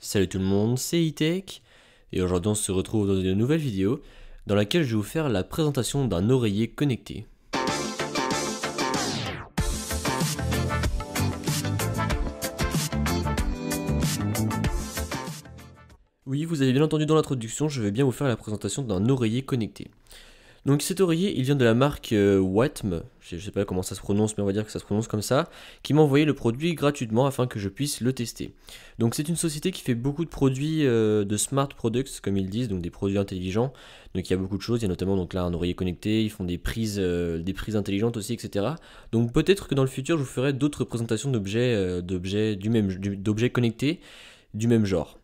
Salut tout le monde, c'est Itech et aujourd'hui on se retrouve dans une nouvelle vidéo dans laquelle je vais vous faire la présentation d'un oreiller connecté. Oui, vous avez bien entendu dans l'introduction, je vais bien vous faire la présentation d'un oreiller connecté. Donc cet oreiller, il vient de la marque euh, je ne sais pas comment ça se prononce, mais on va dire que ça se prononce comme ça, qui m'a envoyé le produit gratuitement afin que je puisse le tester. Donc c'est une société qui fait beaucoup de produits euh, de smart products, comme ils disent, donc des produits intelligents. Donc il y a beaucoup de choses, il y a notamment donc là un oreiller connecté, ils font des prises, euh, des prises intelligentes aussi, etc. Donc peut-être que dans le futur, je vous ferai d'autres présentations d'objets, euh, d'objets du même, d'objets connectés du même genre.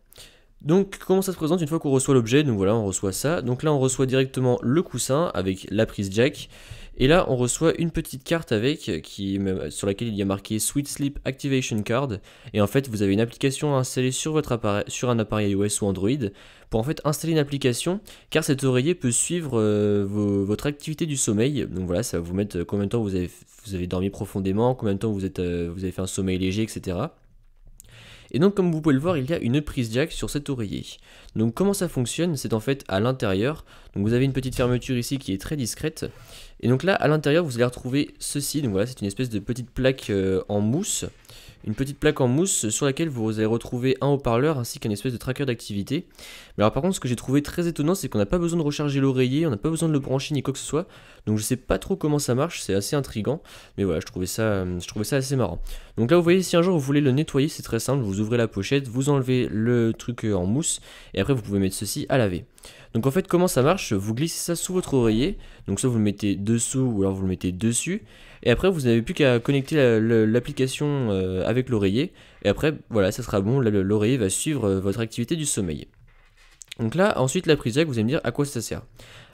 Donc comment ça se présente une fois qu'on reçoit l'objet Donc voilà, on reçoit ça. Donc là, on reçoit directement le coussin avec la prise jack. Et là, on reçoit une petite carte avec qui, sur laquelle il y a marqué Sweet Sleep Activation Card. Et en fait, vous avez une application à installer sur, votre appareil, sur un appareil iOS ou Android pour en fait installer une application car cet oreiller peut suivre euh, votre activité du sommeil. Donc voilà, ça va vous mettre euh, combien de temps vous avez, vous avez dormi profondément, combien de temps vous euh, avez fait un sommeil léger, etc. Et donc comme vous pouvez le voir, il y a une prise jack sur cet oreiller. Donc comment ça fonctionne C'est en fait à l'intérieur. Donc vous avez une petite fermeture ici qui est très discrète. Et donc là, à l'intérieur, vous allez retrouver ceci. Donc voilà, c'est une espèce de petite plaque euh, en mousse. Une petite plaque en mousse sur laquelle vous allez retrouver un haut-parleur ainsi qu'un espèce de tracker d'activité. Mais alors par contre, ce que j'ai trouvé très étonnant, c'est qu'on n'a pas besoin de recharger l'oreiller, on n'a pas besoin de le brancher ni quoi que ce soit. Donc je ne sais pas trop comment ça marche, c'est assez intrigant. Mais voilà, je trouvais, ça, euh, je trouvais ça assez marrant. Donc là, vous voyez, si un jour vous voulez le nettoyer, c'est très simple. Vous ouvrez la pochette, vous enlevez le truc euh, en mousse et après vous pouvez mettre ceci à laver. Donc en fait comment ça marche Vous glissez ça sous votre oreiller, donc soit vous le mettez dessous ou alors vous le mettez dessus, et après vous n'avez plus qu'à connecter l'application euh, avec l'oreiller, et après voilà ça sera bon, l'oreiller va suivre euh, votre activité du sommeil. Donc là ensuite la prise jack vous allez me dire à quoi ça sert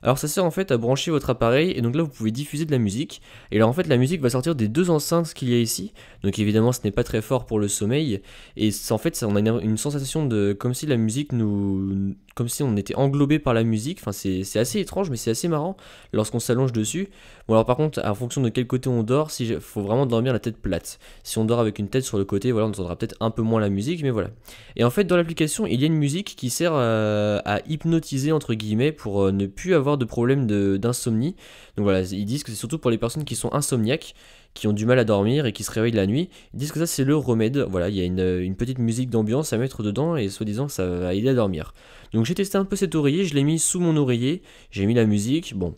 alors ça sert en fait à brancher votre appareil et donc là vous pouvez diffuser de la musique. Et là en fait la musique va sortir des deux enceintes qu'il y a ici. Donc évidemment ce n'est pas très fort pour le sommeil. Et en fait on a une, sensation de comme si la musique nous... comme si on était englobé par la musique. Enfin c'est assez étrange mais c'est assez marrant lorsqu'on s'allonge dessus. Bon alors par contre en fonction de quel côté on dort, si faut vraiment dormir la tête plate. Si on dort avec une tête sur le côté, voilà on entendra peut-être un peu moins la musique mais voilà. Et en fait dans l'application il y a une musique qui sert euh, à hypnotiser entre guillemets pour euh, ne plus avoir de problèmes d'insomnie. Donc voilà, ils disent que c'est surtout pour les personnes qui sont insomniaques, qui ont du mal à dormir et qui se réveillent la nuit. Ils disent que ça c'est le remède. Voilà, il y a une, petite musique d'ambiance à mettre dedans et soi-disant ça va aider à dormir. Donc j'ai testé un peu cet oreiller, je l'ai mis sous mon oreiller, j'ai mis la musique. Bon,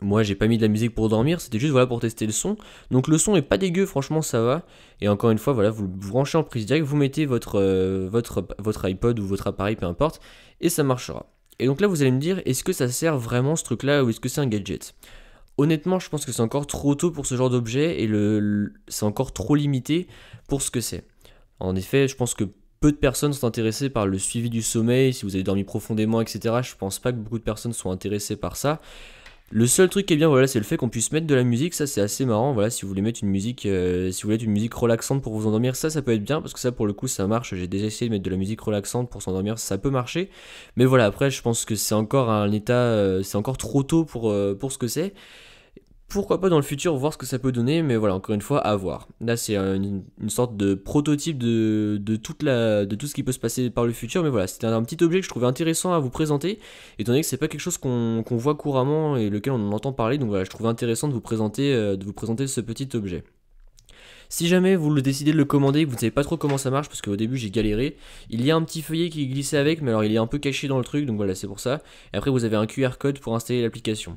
moi, j'ai pas mis de la musique pour dormir, c'était juste voilà pour tester le son. Donc le son est pas dégueu, franchement, ça va. Et encore une fois, voilà, vous branchez en prise directe, vous mettez votre, euh, votre, votre iPod ou votre appareil, peu importe, et ça marchera. Et donc là, vous allez me dire, est-ce que ça sert vraiment ce truc-là ou est-ce que c'est un gadget Honnêtement, je pense que c'est encore trop tôt pour ce genre d'objet et c'est encore trop limité pour ce que c'est. En effet, je pense que peu de personnes sont intéressées par le suivi du sommeil, si vous avez dormi profondément, etc. Je pense pas que beaucoup de personnes soient intéressées par ça. Le seul truc qui est bien, voilà, c'est le fait qu'on puisse mettre de la musique. Ça, c'est assez marrant. Voilà, si vous voulez mettre une musique, euh, si vous voulez une musique relaxante pour vous endormir, ça, ça peut être bien parce que ça, pour le coup, ça marche. J'ai déjà essayé de mettre de la musique relaxante pour s'endormir, ça peut marcher. Mais voilà, après, je pense que c'est encore un état, euh, c'est encore trop tôt pour, euh, pour ce que c'est pourquoi pas dans le futur voir ce que ça peut donner, mais voilà, encore une fois, à voir. Là, c'est une, sorte de prototype de, de, toute la, de tout ce qui peut se passer par le futur, mais voilà, c'était un, petit objet que je trouvais intéressant à vous présenter, étant donné que c'est pas quelque chose qu'on voit couramment et lequel on entend parler, donc voilà, je trouvais intéressant de vous présenter, euh, de vous présenter ce petit objet. Si jamais vous le décidez de le commander et que vous ne savez pas trop comment ça marche, parce qu'au début j'ai galéré, il y a un petit feuillet qui glissait avec, mais alors il est un peu caché dans le truc, donc voilà, c'est pour ça. Et après, vous avez un QR code pour installer l'application.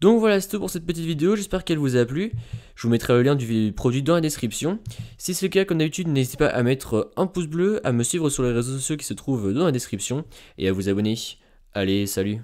Donc voilà, c'est tout pour cette petite vidéo, j'espère qu'elle vous a plu. Je vous mettrai le lien du produit dans la description. Si c'est le cas, comme d'habitude, n'hésitez pas à mettre un pouce bleu, à me suivre sur les réseaux sociaux qui se trouvent dans la description et à vous abonner. Allez, salut